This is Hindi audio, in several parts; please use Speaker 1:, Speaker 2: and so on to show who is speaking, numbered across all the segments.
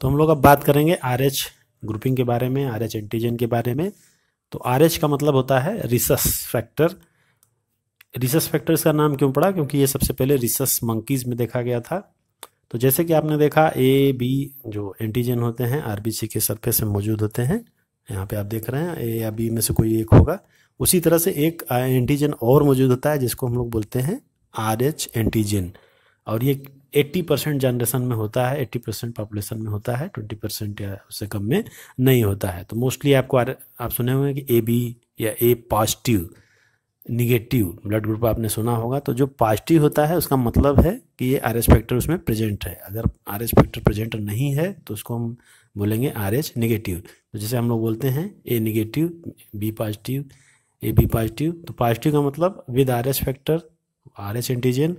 Speaker 1: तो हम लोग अब बात करेंगे आर एच ग्रुपिंग के बारे में आर एच एंटीजन के बारे में तो आर एच का मतलब होता है रिसस फैक्टर रिसस फैक्टर इसका नाम क्यों पड़ा क्योंकि ये सबसे पहले रिसस मंकीज में देखा गया था तो जैसे कि आपने देखा ए बी जो एंटीजन होते हैं आर बी सी के सरफेस में मौजूद होते हैं यहाँ पे आप देख रहे हैं ए या बी में से कोई एक होगा उसी तरह से एक एंटीजन और मौजूद होता है जिसको हम लोग बोलते हैं आर एच एंटीजन और ये 80 परसेंट जनरेशन में होता है 80 परसेंट पॉपुलेशन में होता है 20 परसेंट या उससे कम में नहीं होता है तो मोस्टली आपको आप सुने होंगे कि ए बी या A positive negative blood group आपने सुना होगा तो जो पॉजिटिव होता है उसका मतलब है कि ये आर एस फैक्टर उसमें प्रेजेंट है अगर आर एस फैक्टर प्रेजेंट नहीं है तो उसको हम बोलेंगे आर एच निगेटिव तो जैसे हम लोग बोलते हैं A negative B positive A B positive तो पॉजिटिव का मतलब with R S factor R H antigen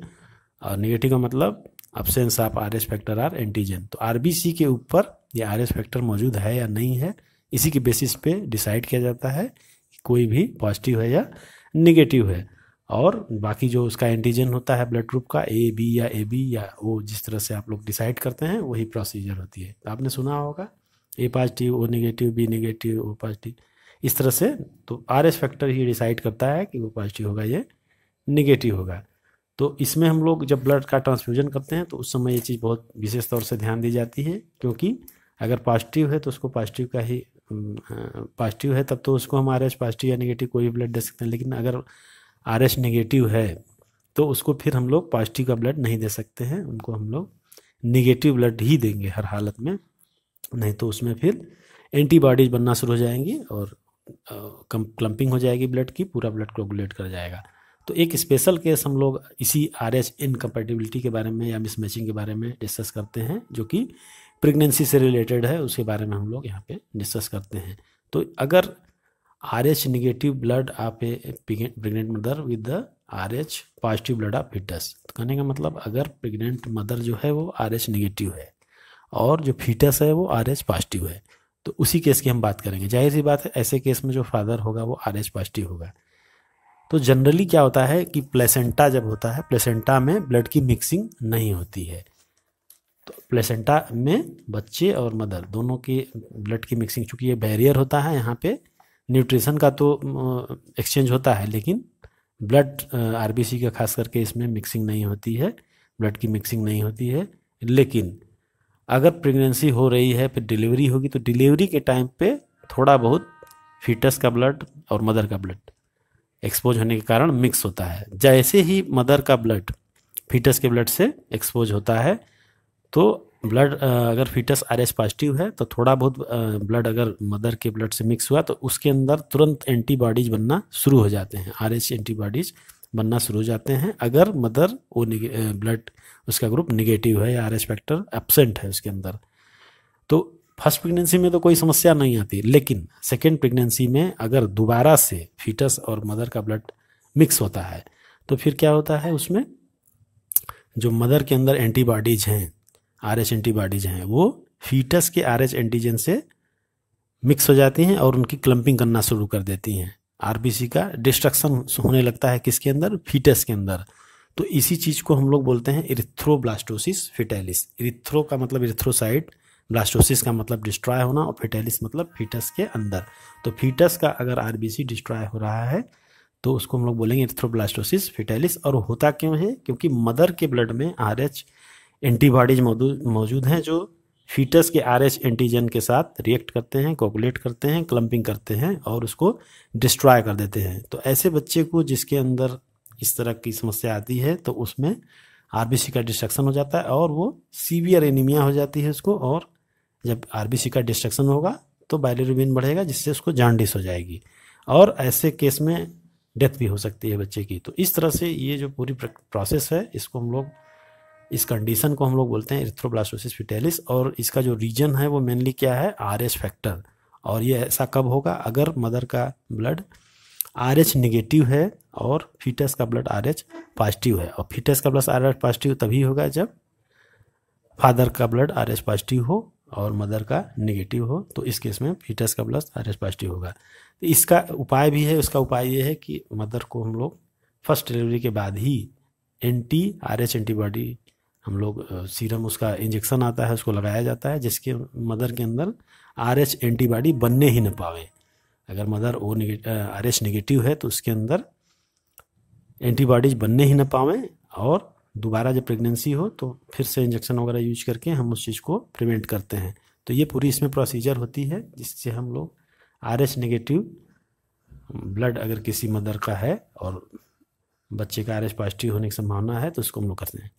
Speaker 1: और निगेटिव का मतलब absence of R S factor R antigen तो आर के ऊपर ये आर एस फैक्टर मौजूद है या नहीं है इसी के बेसिस पे डिसाइड किया जाता है कि कोई भी पॉजिटिव है या निगेटिव है और बाकी जो उसका एंटीजन होता है ब्लड ग्रुप का ए बी या ए बी या ओ जिस तरह से आप लोग डिसाइड करते हैं वही प्रोसीजर होती है तो आपने सुना होगा A positive O negative B negative O positive इस तरह से तो आर एस फैक्टर ही डिसाइड करता है कि वो पॉजिटिव होगा या निगेटिव होगा तो इसमें हम लोग जब ब्लड का ट्रांसफ्यूजन करते हैं तो उस समय ये चीज़ बहुत विशेष तौर से ध्यान दी जाती है क्योंकि अगर पॉजिटिव है तो उसको पॉजिटिव का ही पॉजिटिव है तब तो उसको हम आर एस पॉजिटिव या नेगेटिव कोई भी ब्लड दे सकते हैं लेकिन अगर आर एस नेगेटिव है तो उसको फिर हम लोग पॉजिटिव का ब्लड नहीं दे सकते हैं उनको हम लोग निगेटिव ब्लड ही देंगे हर हालत में नहीं तो उसमें फिर एंटीबॉडीज बनना शुरू हो जाएंगी और कम क्लम्पिंग हो जाएगी ब्लड की पूरा ब्लड कोगुलेट कर जाएगा तो एक स्पेशल केस हम लोग इसी आर एच इनकम्पेटिबिलिटी के बारे में या मिसमैचिंग के बारे में डिस्कस करते हैं जो कि प्रेगनेंसी से रिलेटेड है उसके बारे में हम लोग यहाँ पे डिस्कस करते हैं तो अगर आर एच निगेटिव ब्लड आप a pregnant mother with the R H positive blood of foetus तो कहने का मतलब अगर प्रेगनेंट मदर जो है वो आर एच निगेटिव है और जो फीटस है वो आर एच पॉजिटिव है तो उसी केस की हम बात करेंगे जाहिर सी बात है ऐसे केस में जो फादर होगा वो आर एच पॉजिटिव होगा तो जनरली क्या होता है कि प्लेसेंटा जब होता है प्लेसेंटा में ब्लड की मिक्सिंग नहीं होती है तो प्लेसेंटा में बच्चे और मदर दोनों के ब्लड की मिक्सिंग चूँकि ये बैरियर होता है यहाँ पे न्यूट्रिशन का तो एक्सचेंज होता है लेकिन ब्लड आरबीसी का खास करके इसमें मिक्सिंग नहीं होती है ब्लड की मिक्सिंग नहीं होती है लेकिन अगर प्रेगनेंसी हो रही है फिर डिलीवरी होगी तो डिलीवरी के टाइम पे थोड़ा बहुत फीटस का ब्लड और मदर का ब्लड एक्सपोज होने के कारण मिक्स होता है जैसे ही मदर का ब्लड फीटस के ब्लड से एक्सपोज होता है तो ब्लड अगर फीटस आर एस पॉजिटिव है तो थोड़ा बहुत ब्लड अगर मदर के ब्लड से मिक्स हुआ तो उसके अंदर तुरंत एंटीबॉडीज बनना शुरू हो जाते हैं आर एस एंटीबॉडीज बनना शुरू हो जाते हैं अगर मदर वो ब्लड उसका ग्रुप निगेटिव है या आर एस फैक्टर एबसेंट है उसके अंदर तो फर्स्ट प्रेगनेंसी में तो कोई समस्या नहीं आती लेकिन सेकेंड प्रेगनेंसी में अगर दोबारा से फीटस और मदर का ब्लड मिक्स होता है तो फिर क्या होता है उसमें जो मदर के अंदर एंटीबॉडीज हैं आर एच एंटीबॉडीज हैं वो फीटस के आर एच एंटीजन से मिक्स हो जाती हैं और उनकी क्लम्पिंग करना शुरू कर देती हैं सी का डिस्ट्रक्शन होने लगता है किसके अंदर फीटस के अंदर तो इसी चीज़ को हम लोग बोलते हैं इरिथ्रोब्लास्टोसिस फिटेलिस इरिथ्रो का मतलब इरिथ्रोसाइट ब्लास्टोसिस का मतलब डिस्ट्रॉय होना और फिटेलिस मतलब फीटस के अंदर तो फीटस का अगर आर डिस्ट्रॉय हो रहा है तो उसको हम लोग बोलेंगे एथ्रोब्लास्टोसिस फिटेलिस और होता क्यों है क्योंकि मदर के ब्लड में आर एंटीबॉडीज मौजूद हैं जो फीटस के आर एंटीजन के साथ रिएक्ट करते हैं कोकुलेट करते हैं क्लम्पिंग करते हैं और उसको डिस्ट्रॉय कर देते हैं तो ऐसे बच्चे को जिसके अंदर इस तरह की समस्या आती है तो उसमें आर का डिस्ट्रक्शन हो जाता है और वो सीवियर एनीमिया हो जाती है उसको और जब आर का डिस्ट्रक्शन होगा तो बाइलेरुबिन बढ़ेगा जिससे उसको जानडिस हो जाएगी और ऐसे केस में डेथ भी हो सकती है बच्चे की तो इस तरह से ये जो पूरी प्रोसेस है इसको हम लोग इस कंडीशन को हम लोग बोलते हैं इथ्रोब्लास्टोसिस फिटेलिस और इसका जो रीजन है वो मेनली क्या है आर एच फैक्टर और ये ऐसा कब होगा अगर मदर का ब्लड आर एच निगेटिव है और फीटस का ब्लड आर एच पॉजिटिव है और फीटस का ब्लड आर एच पॉजिटिव तभी होगा जब फादर का ब्लड आर एच पॉजिटिव हो और मदर का नेगेटिव हो तो इस केस में फीटस का प्लस आर एस पॉजिटिव होगा तो इसका उपाय भी है उसका उपाय ये है कि मदर को हम लोग फर्स्ट डिलीवरी के बाद ही एंटी आर एच एंटीबॉडी हम लोग सीरम उसका इंजेक्शन आता है उसको लगाया जाता है जिसके मदर के अंदर आर एच एंटीबॉडी बनने ही ना पावे अगर mother O R H negative है तो उसके अंदर एंटीबॉडीज बनने ही ना पावें और दोबारा जब प्रेगनेंसी हो तो फिर से इंजेक्शन वगैरह यूज करके हम उस चीज़ को प्रिवेंट करते हैं तो ये पूरी इसमें प्रोसीजर होती है जिससे हम लोग आर एच नेगेटिव ब्लड अगर किसी मदर का है और बच्चे का आर एच पॉजिटिव होने की संभावना है तो उसको हम लोग करते हैं